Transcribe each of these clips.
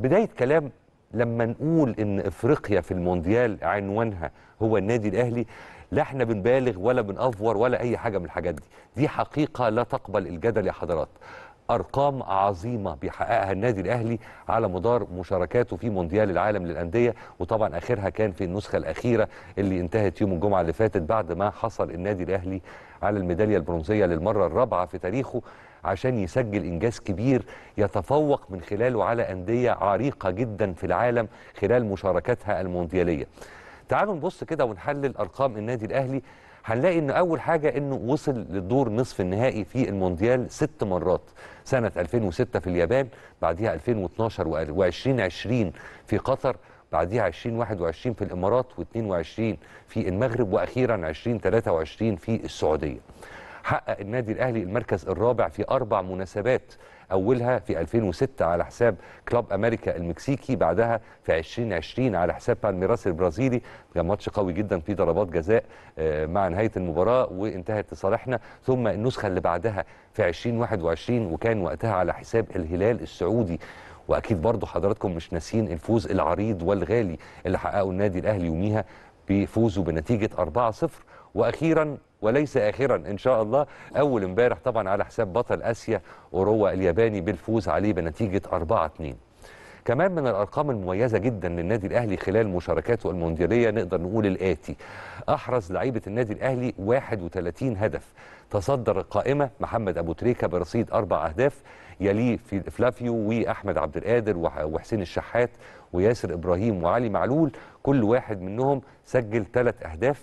بدايه كلام لما نقول ان افريقيا في المونديال عنوانها هو النادي الاهلي لا احنا بنبالغ ولا بنافور ولا اي حاجه من الحاجات دي دي حقيقه لا تقبل الجدل يا حضرات ارقام عظيمه بيحققها النادي الاهلي على مدار مشاركاته في مونديال العالم للانديه وطبعا اخرها كان في النسخه الاخيره اللي انتهت يوم الجمعه اللي فاتت بعد ما حصل النادي الاهلي على الميداليه البرونزيه للمره الرابعه في تاريخه عشان يسجل انجاز كبير يتفوق من خلاله على انديه عريقه جدا في العالم خلال مشاركاتها الموندياليه. تعالوا نبص كده ونحلل ارقام النادي الاهلي هنلاقي ان اول حاجه انه وصل للدور نصف النهائي في المونديال ست مرات سنه 2006 في اليابان بعديها 2012 و2020 في قطر بعديها 2021 في الامارات و22 في المغرب واخيرا 2023 في السعوديه حقق النادي الاهلي المركز الرابع في اربع مناسبات أولها في 2006 على حساب كلوب أمريكا المكسيكي بعدها في 2020 على حساب بالميراس البرازيلي كان ماتش قوي جدا في ضربات جزاء آه، مع نهاية المباراة وانتهت لصالحنا ثم النسخة اللي بعدها في 2021 وكان وقتها على حساب الهلال السعودي واكيد برضه حضراتكم مش ناسيين الفوز العريض والغالي اللي حققه النادي الاهلي يوميها بفوزه بنتيجه 4-0 واخيرا وليس اخرا ان شاء الله اول امبارح طبعا على حساب بطل اسيا اوروا الياباني بالفوز عليه بنتيجه 4 2 كمان من الارقام المميزه جدا للنادي الاهلي خلال مشاركاته الموندياليه نقدر نقول الاتي احرز لعيبه النادي الاهلي 31 هدف تصدر القائمه محمد ابو تريكه برصيد اربع اهداف يليه فلافيو واحمد عبد القادر وحسين الشحات وياسر ابراهيم وعلي معلول كل واحد منهم سجل ثلاث اهداف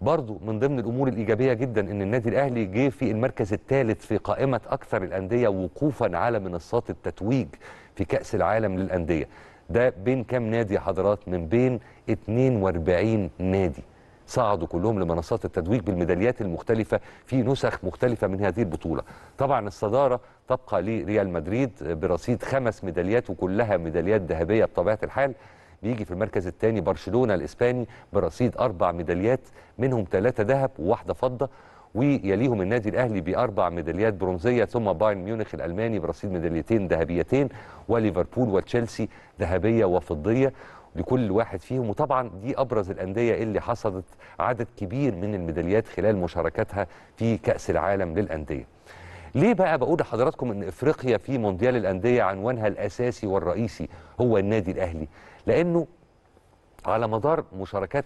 برضو من ضمن الامور الايجابيه جدا ان النادي الاهلي جه في المركز الثالث في قائمه اكثر الانديه وقوفا على منصات التتويج في كاس العالم للانديه ده بين كام نادي يا حضرات من بين 42 نادي صعدوا كلهم لمنصات التتويج بالميداليات المختلفه في نسخ مختلفه من هذه البطوله طبعا الصداره تبقى لريال مدريد برصيد خمس ميداليات وكلها ميداليات ذهبيه بطبيعه الحال بيجي في المركز الثاني برشلونه الاسباني برصيد اربع ميداليات منهم ثلاثه ذهب وواحده فضه ويليهم النادي الاهلي باربع ميداليات برونزيه ثم بايرن ميونخ الالماني برصيد ميداليتين ذهبيتين وليفربول وتشيلسي ذهبيه وفضيه لكل واحد فيهم وطبعا دي ابرز الانديه اللي حصدت عدد كبير من الميداليات خلال مشاركتها في كاس العالم للانديه ليه بقى بقول لحضراتكم ان افريقيا في مونديال الانديه عنوانها الاساسي والرئيسي هو النادي الاهلي لانه على مدار مشاركات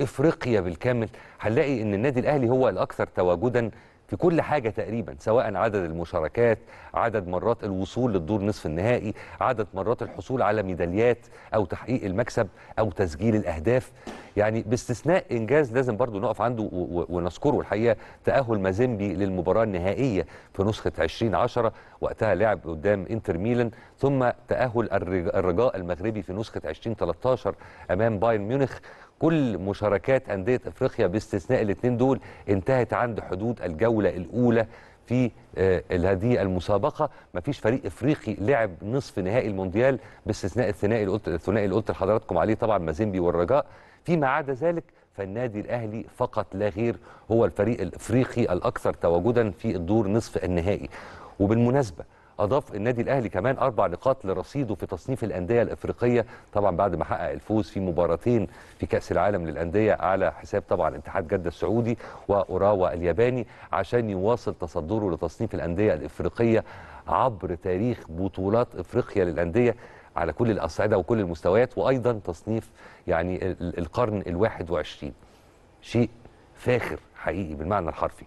افريقيا بالكامل هنلاقي ان النادي الاهلي هو الاكثر تواجدا في كل حاجة تقريبا سواء عدد المشاركات عدد مرات الوصول للدور نصف النهائي عدد مرات الحصول على ميداليات أو تحقيق المكسب أو تسجيل الأهداف يعني باستثناء إنجاز لازم برضو نقف عنده ونذكره الحقيقة تأهل مازيمبي للمباراة النهائية في نسخة 2010 وقتها لعب قدام انتر ميلان ثم تأهل الرجاء المغربي في نسخة 2013 أمام بايرن ميونخ كل مشاركات أندية أفريقيا باستثناء الاثنين دول انتهت عند حدود الجولة الأولى في آه، هذه المسابقه مفيش فريق افريقي لعب نصف نهائي المونديال باستثناء الثنائي اللي قلت الثنائي اللي قلت لحضراتكم عليه طبعا مازيمبي والرجاء فيما عدا ذلك فالنادي الاهلي فقط لا غير هو الفريق الافريقي الاكثر تواجدا في الدور نصف النهائي وبالمناسبه اضاف النادي الاهلي كمان اربع نقاط لرصيده في تصنيف الانديه الافريقيه طبعا بعد ما حقق الفوز في مباراتين في كاس العالم للانديه على حساب طبعا اتحاد جده السعودي واوراوا الياباني عشان يواصل تصدره لتصنيف الانديه الافريقيه عبر تاريخ بطولات افريقيا للانديه على كل الاصعده وكل المستويات وايضا تصنيف يعني القرن الواحد وعشرين شيء فاخر حقيقي بالمعنى الحرفي